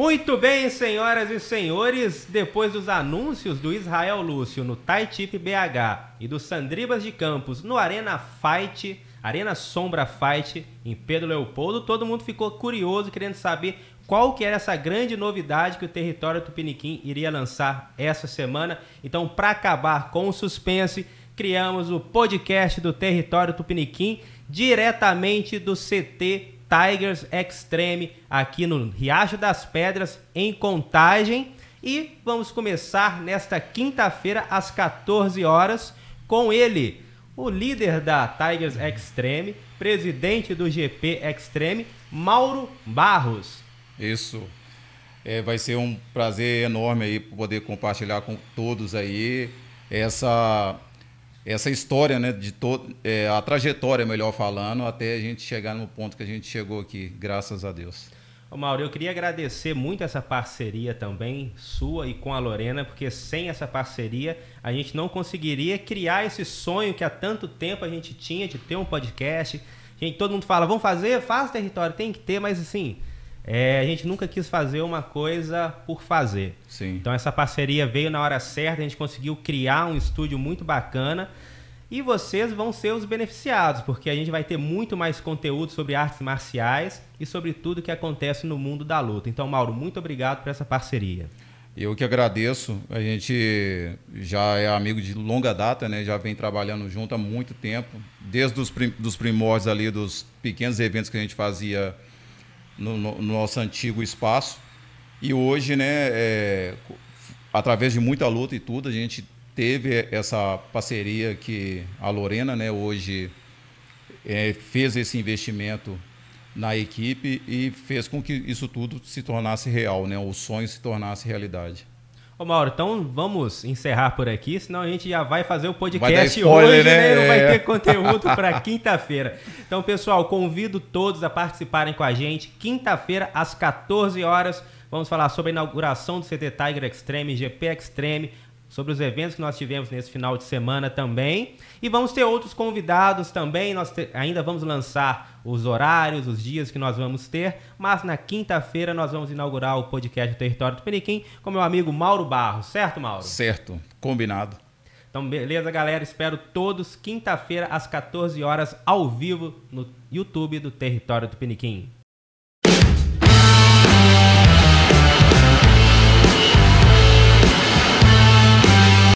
Muito bem, senhoras e senhores, depois dos anúncios do Israel Lúcio no Taitip BH e do Sandribas de Campos no Arena Fight, Arena Sombra Fight em Pedro Leopoldo, todo mundo ficou curioso querendo saber qual que era essa grande novidade que o território Tupiniquim iria lançar essa semana. Então, para acabar com o suspense, criamos o podcast do Território Tupiniquim diretamente do CT Tigers Extreme aqui no Riacho das Pedras, em Contagem. E vamos começar nesta quinta-feira, às 14 horas, com ele, o líder da Tigers Extreme, presidente do GP Extreme, Mauro Barros. Isso. É, vai ser um prazer enorme aí poder compartilhar com todos aí essa essa história, né, de todo, é, a trajetória, melhor falando, até a gente chegar no ponto que a gente chegou aqui, graças a Deus. Ô Mauro, eu queria agradecer muito essa parceria também, sua e com a Lorena, porque sem essa parceria a gente não conseguiria criar esse sonho que há tanto tempo a gente tinha de ter um podcast. Gente, todo mundo fala, vamos fazer, faz território, tem que ter, mas assim, é, a gente nunca quis fazer uma coisa por fazer. Sim. Então essa parceria veio na hora certa, a gente conseguiu criar um estúdio muito bacana e vocês vão ser os beneficiados, porque a gente vai ter muito mais conteúdo sobre artes marciais e sobre tudo o que acontece no mundo da luta. Então, Mauro, muito obrigado por essa parceria. Eu que agradeço. A gente já é amigo de longa data, né? Já vem trabalhando junto há muito tempo, desde os prim dos primórdios ali dos pequenos eventos que a gente fazia no, no nosso antigo espaço. E hoje, né, é, através de muita luta e tudo, a gente teve essa parceria que a Lorena, né, hoje é, fez esse investimento na equipe e fez com que isso tudo se tornasse real, né, o sonho se tornasse realidade. Ô Mauro, então vamos encerrar por aqui, senão a gente já vai fazer o podcast spoiler, hoje, né? né? Não vai é. ter conteúdo para quinta-feira. Então, pessoal, convido todos a participarem com a gente. Quinta-feira, às 14 horas, vamos falar sobre a inauguração do CT Tiger Extreme, GP Extreme, sobre os eventos que nós tivemos nesse final de semana também. E vamos ter outros convidados também. Nós te, ainda vamos lançar os horários, os dias que nós vamos ter, mas na quinta-feira nós vamos inaugurar o podcast do Território do Peniquim com meu amigo Mauro Barros, certo, Mauro? Certo, combinado. Então, beleza, galera? Espero todos quinta-feira às 14 horas ao vivo no YouTube do Território do Peniquim.